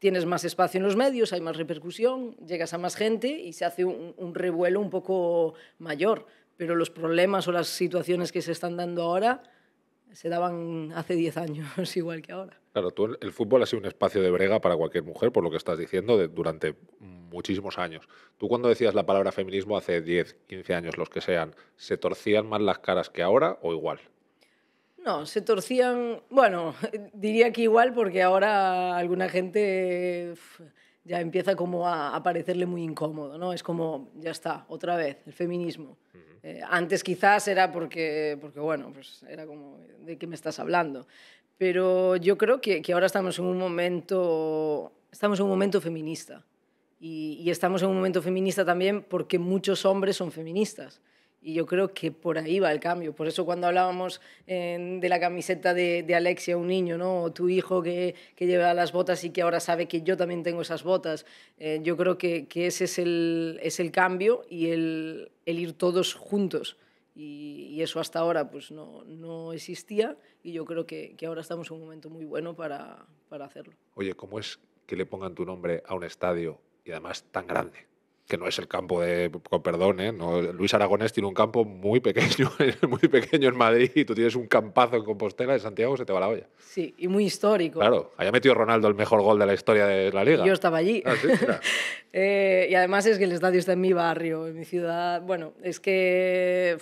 Tienes más espacio en los medios, hay más repercusión, llegas a más gente y se hace un revuelo un poco mayor, pero los problemas o las situaciones que se están dando ahora se daban hace 10 años, igual que ahora. Claro, tú el, fútbol ha sido un espacio de brega para cualquier mujer, por lo que estás diciendo, durante muchísimos años. Tú cuando decías la palabra feminismo hace 10, 15 años, los que sean, ¿se torcían más las caras que ahora o igual? No, se torcían, bueno, diría que igual porque ahora alguna gente ya empieza como a, aparecerle parecerle muy incómodo, ¿no? Es como, ya está, otra vez, el feminismo. Eh, antes quizás era porque, porque, bueno, pues era como, ¿de qué me estás hablando? Pero yo creo que, ahora estamos en un momento, estamos en un momento feminista. y, estamos en un momento feminista también porque muchos hombres son feministas. Y yo creo que por ahí va el cambio. Por eso cuando hablábamos de la camiseta de, Alexia, un niño, ¿no? o tu hijo que, que, lleva las botas y que ahora sabe que yo también tengo esas botas, eh, yo creo que, que, ese es el, es el cambio y el, el ir todos juntos. Y, y, eso hasta ahora pues no, no existía y yo creo que, que, ahora estamos en un momento muy bueno para, para hacerlo. Oye, ¿cómo es que le pongan tu nombre a un estadio y además tan grande? que no es el campo de, con perdón, ¿eh? Luis Aragonés tiene un campo muy pequeño, muy pequeño en Madrid y tú tienes un campazo en Compostela, en Santiago se te va la olla. Sí, y muy histórico. Claro, haya metido Ronaldo el mejor gol de la historia de la liga. Yo estaba allí. Ah, eh, y además es que el estadio está en mi barrio, en mi ciudad. Bueno, es que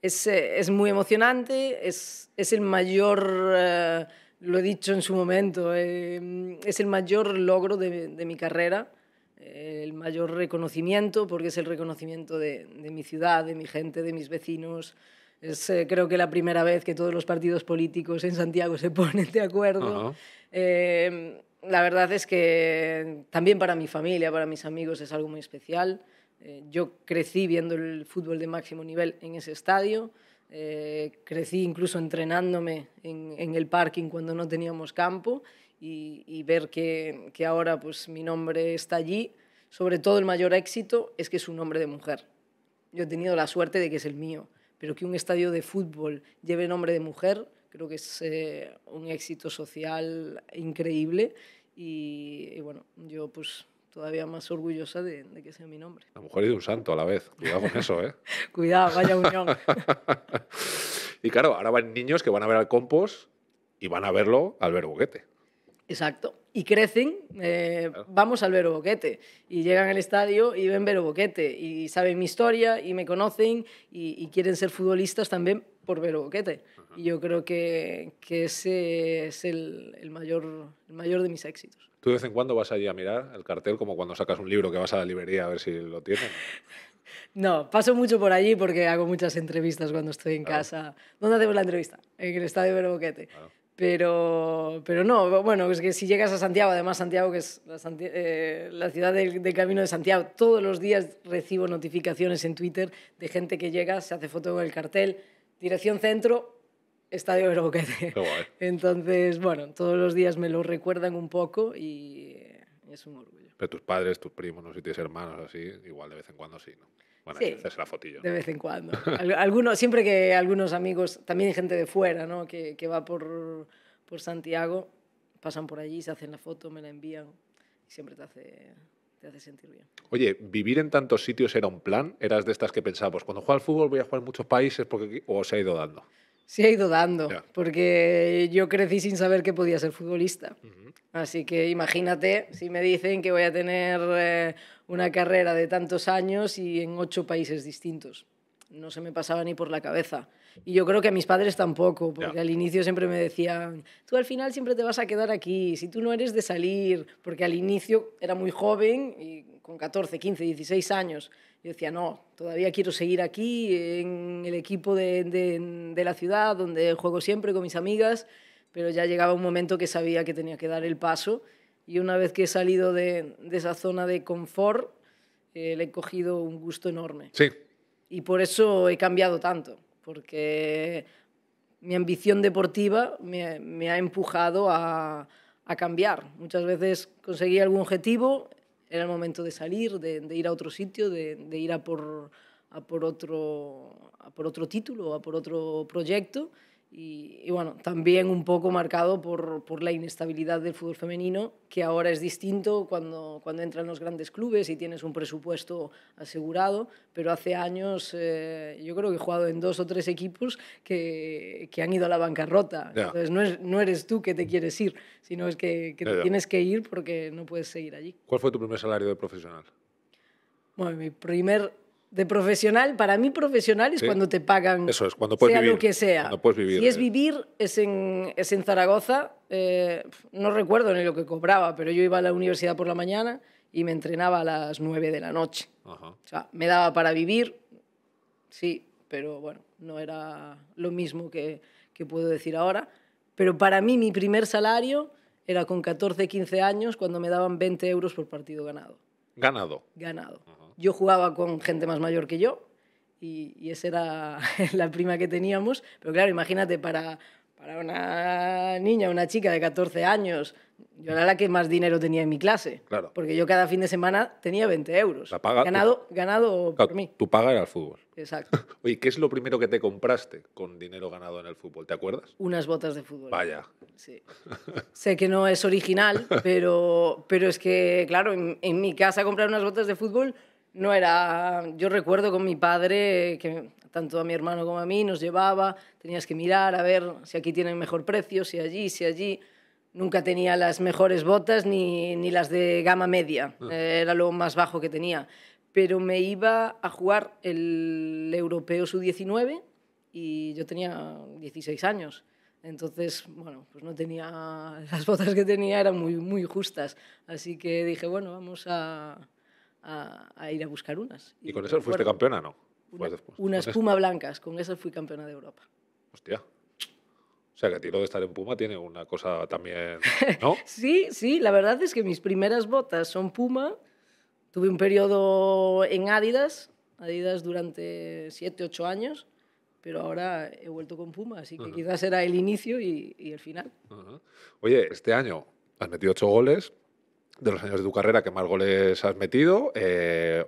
eh, es, muy emocionante, es, el mayor... lo he dicho en su momento, es el mayor logro de mi carrera el mayor reconocimiento, porque es el reconocimiento de, mi ciudad, de mi gente, de mis vecinos. Es eh, creo que la primera vez que todos los partidos políticos en Santiago se ponen de acuerdo. Em, la verdad es que también para mi familia, para mis amigos es algo muy especial. Eh, yo crecí viendo el fútbol de máximo nivel en ese estadio. Eh, crecí incluso entrenándome en el parking cuando no teníamos campo y, ver que, ahora pues, mi nombre está allí, sobre todo el mayor éxito es que es un nombre de mujer. Yo he tenido la suerte de que es el mío, pero que un estadio de fútbol lleve nombre de mujer creo que es eh, un éxito social increíble y, bueno, yo pues todavía más orgullosa de, que sea mi nombre. La mujer y de un santo a la vez. Cuidado con eso, ¿eh? Cuidado, vaya unión. y claro, ahora van niños que van a ver al compost y van a verlo al ver boquete. Exacto. Y crecen, eh, vamos al Vero Boquete. Y llegan al estadio y ven Vero Boquete. Y saben mi historia y me conocen y, quieren ser futbolistas también por Vero Boquete. Y yo creo que, ese es el, mayor, el mayor de mis éxitos. ¿Tú de vez en cuando vas allí a mirar el cartel como cuando sacas un libro que vas a la librería a ver si lo tienen? No, paso mucho por allí porque hago muchas entrevistas cuando estoy en casa. ¿Dónde hacemos la entrevista? En el Estadio Vero Boquete. Pero, pero no, bueno, es que si llegas a Santiago, además Santiago, que es la, eh, ciudad del, Camino de Santiago, todos los días recibo notificaciones en Twitter de gente que llega, se hace foto con el cartel, dirección centro, Estadio de Entonces, bueno, todos los días me lo recuerdan un poco y es un orgullo. Pero tus padres, tus primos, no si tienes hermanos así, igual de vez en cuando sí, ¿no? sí, De vez en cuando. Algunos, siempre que algunos amigos, también gente de fuera, que, va por, Santiago, pasan por allí, se hacen la foto, me la envían y siempre te hace, sentir bien. Oye, ¿vivir en tantos sitios era un plan? ¿Eras de estas que pensabas, cuando juega al fútbol voy a jugar en muchos países porque... o se ha ido dando? Sí ha ido dando, porque yo crecí sin saber que podía ser futbolista. Así que imagínate si me dicen que voy a tener eh, una carrera de tantos años y en ocho países distintos. No se me pasaba ni por la cabeza. Y yo creo que a mis padres tampoco, porque al inicio siempre me decían, tú al final siempre te vas a quedar aquí, si tú no eres de salir, porque al inicio era muy joven, y con 14, 15, 16 años, yo decía, no, todavía quiero seguir aquí, en el equipo de, de, la ciudad, donde juego siempre con mis amigas, pero ya llegaba un momento que sabía que tenía que dar el paso y una vez que he salido de, de esa zona de confort, eh, le he cogido un gusto enorme. Sí. Y por eso he cambiado tanto, porque mi ambición deportiva me, me ha empujado a, a, cambiar. Muchas veces conseguía algún objetivo, era el momento de salir, de, ir a otro sitio, de, ir a por, a por, otro, a por otro título, a por otro proyecto. Y, bueno, también un poco marcado por, por, la inestabilidad del fútbol femenino, que ahora es distinto cuando, cuando entran los grandes clubes y tienes un presupuesto asegurado, pero hace años eh, yo creo que he jugado en dos o tres equipos que, que han ido a la bancarrota. Entonces no, es, no, eres tú que te quieres ir, sino es que, te tienes que ir porque no puedes seguir allí. ¿Cuál fue tu primer salario de profesional? Bueno, mi primer de profesional, para mí profesional es cuando te pagan. Eso es, cuando puedes sea lo que sea. Cuando puedes vivir. Si es eh. vivir, es en, es en Zaragoza. Eh, no recuerdo ni lo que cobraba, pero yo iba a la universidad por la mañana y me entrenaba a las 9 de la noche. O sea, me daba para vivir, sí, pero bueno, no era lo mismo que, que puedo decir ahora. Pero para mí mi primer salario era con 14, 15 años, cuando me daban 20 euros por partido ganado. ¿Ganado? Ganado yo jugaba con gente más mayor que yo y, esa era la prima que teníamos. Pero claro, imagínate, para, para una niña, una chica de 14 años, yo era la que más dinero tenía en mi clase. Porque yo cada fin de semana tenía 20 euros. paga, ganado ganado por mí. Tu paga era el fútbol. Exacto. Oye, ¿qué es lo primero que te compraste con dinero ganado en el fútbol? ¿Te acuerdas? Unas botas de fútbol. Vaya. Sí. sé que no es original, pero, pero es que, claro, en mi casa comprar unas botas de fútbol no era... Yo recuerdo con mi padre que tanto a mi hermano como a mí nos llevaba, tenías que mirar a ver si aquí tienen mejor precio, si allí, si allí. Nunca tenía las mejores botas ni, las de gama media, ah. eh, era lo más bajo que tenía. Pero me iba a jugar el europeo su 19 y yo tenía 16 años. Entonces, bueno, pues no tenía las botas que tenía eran muy muy justas, así que dije, bueno, vamos a a, ir a buscar unas. ¿Y, con esas fuiste campeona, no? unas Puma blancas, con esas fui campeona de Europa. Hostia. O sea, que a ti lo de estar en Puma tiene una cosa también, ¿no? sí, sí, la verdad es que mis primeras botas son Puma. Tuve un periodo en Adidas, Adidas durante siete, ocho años, pero ahora he vuelto con Puma, así que quizás era el inicio y, el final. Oye, este año has metido ocho goles, de los años de tu carrera que más goles has metido. Eh,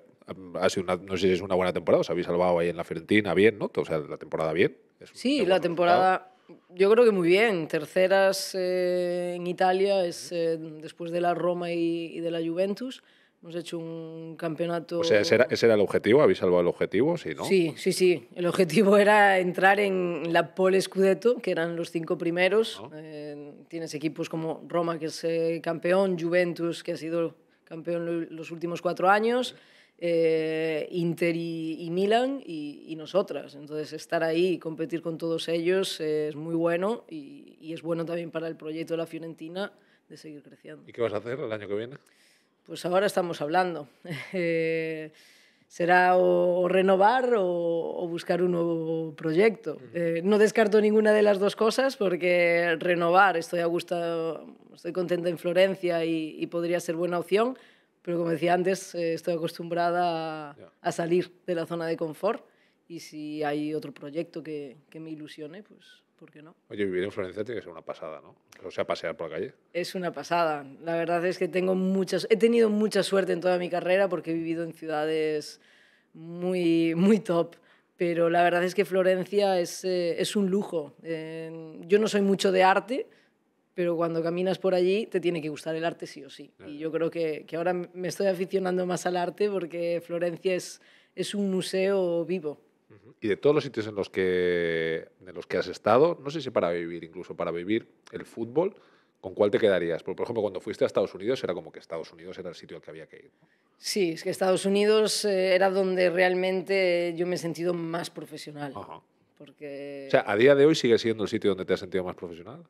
ha sido una, no sé si es una buena temporada, os habéis salvado ahí en la Fiorentina bien, ¿no? O sea, la temporada bien. sí, la temporada yo creo que muy bien. Terceras eh, en Italia es eh, después de la Roma y de la Juventus. Hemos hecho un campeonato. O sea, ¿ese era, el objetivo? ¿Habéis salvado el objetivo? Sí, ¿no? Sí, sí, sí. El objetivo era entrar en la Pole Scudetto, que eran los cinco primeros. Eh, tienes equipos como Roma, que es eh, campeón, Juventus, que ha sido campeón los últimos cuatro años, eh, Inter y, Milan, y, nosotras. Entonces, estar ahí y competir con todos ellos es muy bueno y es bueno también para el proyecto de la Fiorentina de seguir creciendo. ¿Y qué vas a hacer el año que viene? pues ahora estamos hablando. Eh, será o, renovar o, buscar un nuevo proyecto. Eh, no descarto ninguna de las dos cosas porque renovar, estoy a gusto, estoy contenta en Florencia y, podría ser buena opción, pero como decía antes, eh, estoy acostumbrada a, salir de la zona de confort y si hay otro proyecto que me ilusione, pues ¿por qué no? Oye, vivir en Florencia tiene que ser una pasada, ¿no? O sea, pasear por la calle. Es una pasada. La verdad es que tengo muchas, he tenido mucha suerte en toda mi carrera porque he vivido en ciudades muy, muy top. Pero la verdad es que Florencia es, eh, es un lujo. yo no soy mucho de arte, pero cuando caminas por allí te tiene que gustar el arte sí o sí. Y yo creo que, que ahora me estoy aficionando más al arte porque Florencia es, es un museo vivo. Y de todos los sitios en los, que, en los que has estado, no sé si para vivir, incluso para vivir el fútbol, ¿con cuál te quedarías? Porque, por ejemplo, cuando fuiste a Estados Unidos era como que Estados Unidos era el sitio al que había que ir. Sí, es que Estados Unidos eh, era donde realmente yo me he sentido más profesional. O sea, ¿a día de hoy sigue siendo el sitio donde te has sentido más profesional?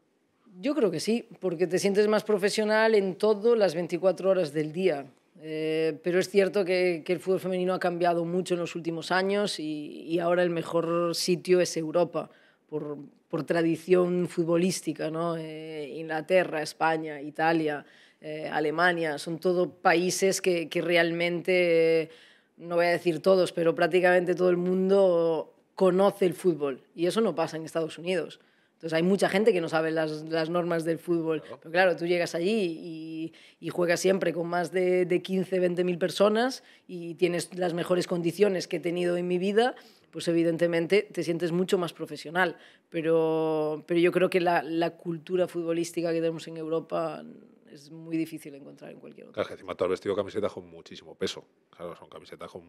Yo creo que sí, porque te sientes más profesional en todas las 24 horas del día. Eh, pero es cierto que, el fútbol femenino ha cambiado mucho en los últimos años y, ahora el mejor sitio es Europa, por, tradición futbolística. Eh, Inglaterra, España, Italia, eh, Alemania, son todos países que realmente, no voy a decir todos, pero prácticamente todo el mundo conoce el fútbol. Y eso no pasa en Estados Unidos. Entonces hay mucha gente que no sabe las, normas del fútbol. Pero claro, tú llegas allí y, juegas siempre con más de, 15, 20 mil personas y tienes las mejores condiciones que he tenido en mi vida, pues evidentemente te sientes mucho más profesional. Pero, pero yo creo que la, cultura futbolística que tenemos en Europa es muy difícil encontrar en cualquier otro. Claro, que encima tú has vestido camisetas con muchísimo peso. Claro, son camisetas con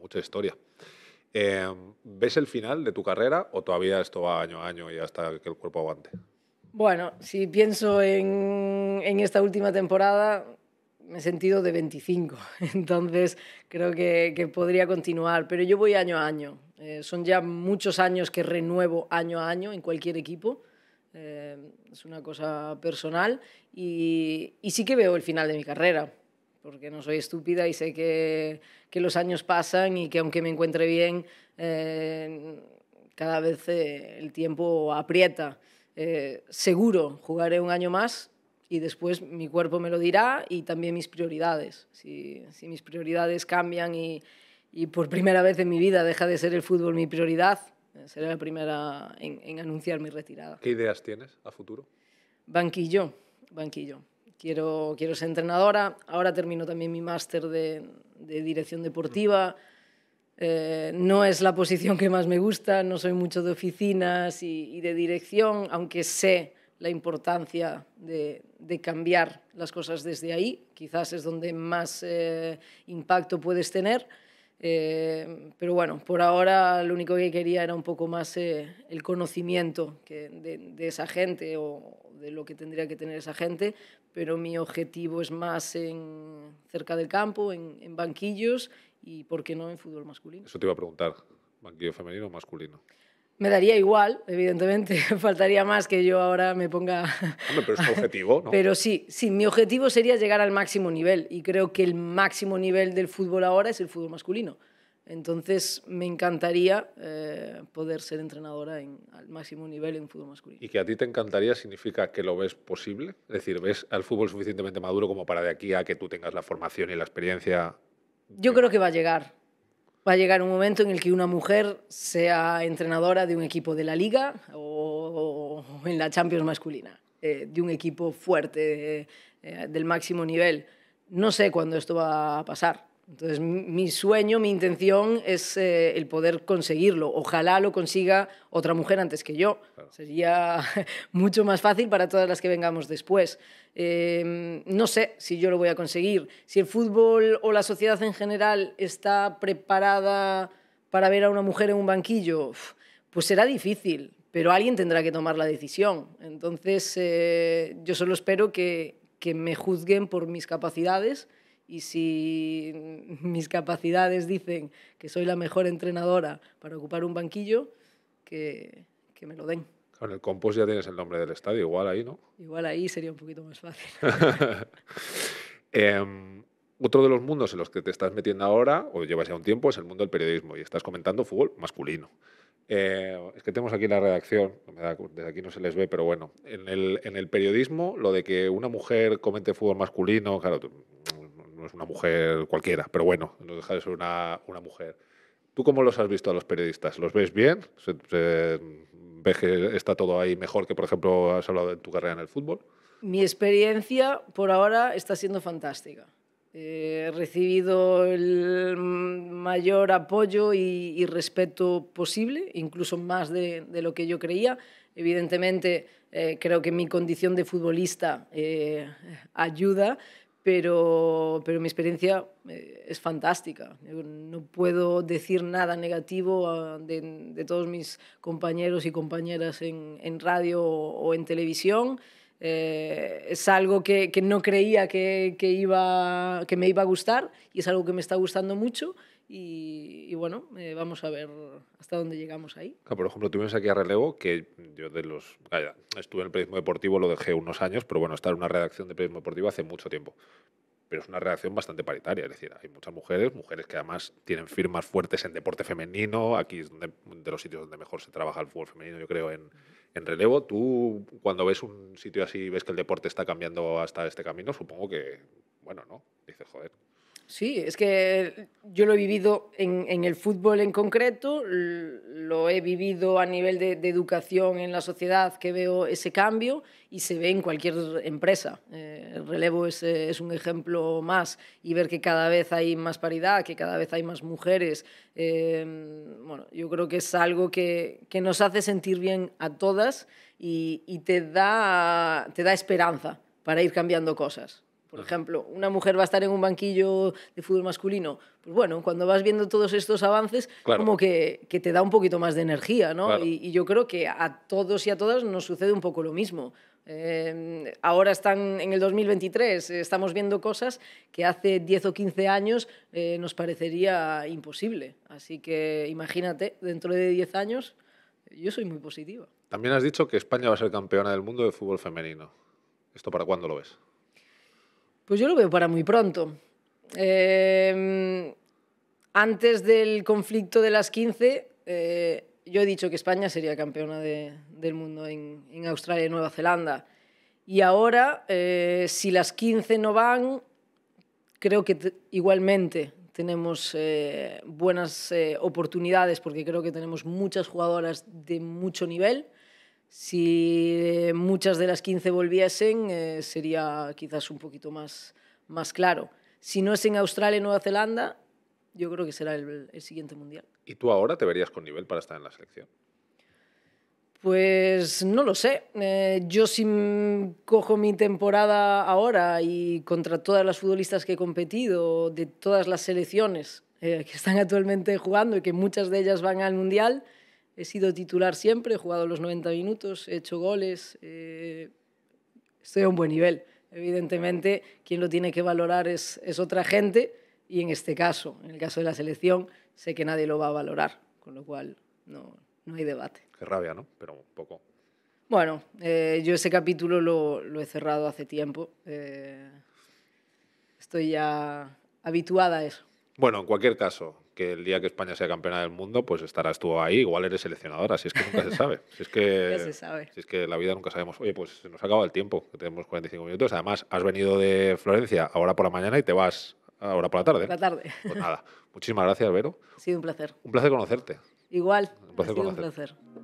mucha historia. Em, ¿Ves el final de tu carrera o todavía esto va año a año y hasta que el cuerpo aguante? Bueno, si pienso en, esta última temporada, me he sentido de 25, entonces creo que, podría continuar, pero yo voy año a año. Eh, son ya muchos años que renuevo año a año en cualquier equipo. Eh, es una cosa personal y sí que veo el final de mi carrera porque no soy estúpida y sé que, los años pasan y que aunque me encuentre bien, eh, cada vez eh, el tiempo aprieta. Eh, seguro jugaré un año más y después mi cuerpo me lo dirá y también mis prioridades. Si, mis prioridades cambian y, por primera vez en mi vida deja de ser el fútbol mi prioridad, seré la primera en anunciar mi retirada. ¿Qué ideas tienes a futuro? Banquillo, banquillo quiero, quiero ser entrenadora. Ahora termino también mi máster de, dirección deportiva. Eh, no es la posición que más me gusta, no soy mucho de oficinas y, de dirección, aunque sé la importancia de, cambiar las cosas desde ahí. Quizás es donde más eh, impacto puedes tener. Eh, pero bueno, por ahora lo único que quería era un poco más eh, el conocimiento de, esa gente o de lo que tendría que tener esa gente, pero mi objetivo es más en, cerca del campo, en, en banquillos y, ¿por qué no, en fútbol masculino? Eso te iba a preguntar, banquillo femenino o masculino. Me daría igual, evidentemente, faltaría más que yo ahora me ponga... pero es tu objetivo, ¿no? Pero sí, sí, mi objetivo sería llegar al máximo nivel y creo que el máximo nivel del fútbol ahora es el fútbol masculino. Entonces me encantaría eh, poder ser entrenadora en, al máximo nivel en fútbol masculino. ¿Y que a ti te encantaría significa que lo ves posible? Es decir, ¿ves al fútbol suficientemente maduro como para de aquí a que tú tengas la formación y la experiencia? Yo creo que va a llegar va a llegar un momento en el que una mujer sea entrenadora de un equipo de la liga o, en la Champions masculina, eh, de un equipo fuerte, eh, del máximo nivel. No sé cuándo esto va a pasar. Entonces, mi sueño, mi intención es eh, el poder conseguirlo. Ojalá lo consiga otra mujer antes que yo. Sería mucho más fácil para todas las que vengamos después. Em, no sé si yo lo voy a conseguir. Si el fútbol o la sociedad en general está preparada para ver a una mujer en un banquillo, pues será difícil, pero alguien tendrá que tomar la decisión. Entonces, eh, yo solo espero que, me juzguen por mis capacidades y si mis capacidades dicen que soy la mejor entrenadora para ocupar un banquillo, que me lo den. En el compost ya tienes el nombre del estadio, igual ahí, ¿no? Igual ahí sería un poquito más fácil. Em, otro de los mundos en los que te estás metiendo ahora, o llevas ya un tiempo, es el mundo del periodismo y estás comentando fútbol masculino. Eh, es que tenemos aquí la redacción, desde aquí no se les ve, pero bueno, en el, periodismo, lo de que una mujer comente fútbol masculino, claro, no es una mujer cualquiera, pero bueno, no deja de ser una, mujer. ¿Tú cómo los has visto a los periodistas? ¿Los ves bien? ¿Se, ves que está todo ahí mejor que, por ejemplo, has hablado de tu carrera en el fútbol? Mi experiencia por ahora está siendo fantástica. Eh, he recibido el mayor apoyo y, respeto posible, incluso más de, lo que yo creía. Evidentemente, eh, creo que mi condición de futbolista eh, ayuda pero, mi experiencia eh, es fantástica. No puedo decir nada negativo ah, de, todos mis compañeros y compañeras en, radio o, en televisión. Eh, es algo que, no creía que me iba a gustar y es algo que me está gustando mucho. Y, bueno, eh, vamos a ver hasta dónde llegamos ahí. por ejemplo, tuvimos aquí a relevo que yo de los. estuve en el periodismo deportivo, lo dejé unos años, pero bueno, estar en una redacción de periodismo deportivo hace mucho tiempo pero es una redacción bastante paritaria, es decir, hay muchas mujeres, mujeres que además tienen firmas fuertes en deporte femenino, aquí es donde, de los sitios donde mejor se trabaja el fútbol femenino, yo creo, en, en, relevo. Tú, cuando ves un sitio así, ves que el deporte está cambiando hasta este camino, supongo que, bueno, ¿no? Dices, joder, Sí, es que yo lo he vivido en, el fútbol en concreto, lo he vivido a nivel de, educación en la sociedad, que veo ese cambio y se ve en cualquier empresa. el eh, relevo es, un ejemplo más y ver que cada vez hay más paridad, que cada vez hay más mujeres, eh, yo creo que es algo que, nos hace sentir bien a todas y, te da esperanza para ir cambiando cosas. Por ejemplo, una mujer va a estar en un banquillo de fútbol masculino. Pues bueno, cuando vas viendo todos estos avances, como que, te da un poquito más de energía, ¿no? Y, yo creo que a todos y a todas nos sucede un poco lo mismo. Eh, ahora están en el 2023, eh, estamos viendo cosas que hace 10 o 15 años eh, nos parecería imposible. Así que imagínate, dentro de 10 años, yo soy muy positiva. También has dicho que España va a ser campeona del mundo de fútbol femenino. ¿Esto para cuándo lo ves? Pues yo lo veo para muy pronto. Em, antes del conflicto de las 15, eh, yo he dicho que España sería campeona del mundo en, Australia y Nueva Zelanda. Y ahora, eh, si las 15 no van, creo que igualmente tenemos eh, buenas oportunidades porque creo que tenemos muchas jugadoras de mucho nivel. Si eh, muchas de las 15 volviesen, eh, sería quizás un poquito más, claro. Si no es en Australia y Nueva Zelanda, yo creo que será el, siguiente mundial. ¿Y tú ahora te verías con nivel para estar en la selección? Pues no lo sé. Eh, yo si cojo mi temporada ahora y contra todas las futbolistas que he competido, de todas las selecciones que están actualmente jugando y que muchas de ellas van al Mundial, he sido titular siempre, he jugado los 90 minutos, he hecho goles, eh, estoy a un buen nivel. Evidentemente, quien lo tiene que valorar es, otra gente y en este caso, en el caso de la selección, sé que nadie lo va a valorar, con lo cual no, no hay debate. Qué rabia, ¿no? Pero un poco. Bueno, eh, yo ese capítulo lo, he cerrado hace tiempo. Eh, estoy ya habituada a eso. Bueno, en cualquier caso, que el día que España sea campeona del mundo, pues estarás tú ahí, igual eres seleccionadora, así es que nunca se sabe. Si es que, es que la vida nunca sabemos, oye, pues se nos ha acabado el tiempo, que tenemos 45 minutos, además has venido de Florencia ahora por la mañana y te vas ahora por la tarde. la tarde. Pues nada, muchísimas gracias, Vero. Ha sido un placer. Un placer conocerte. Igual, un placer ha sido un placer.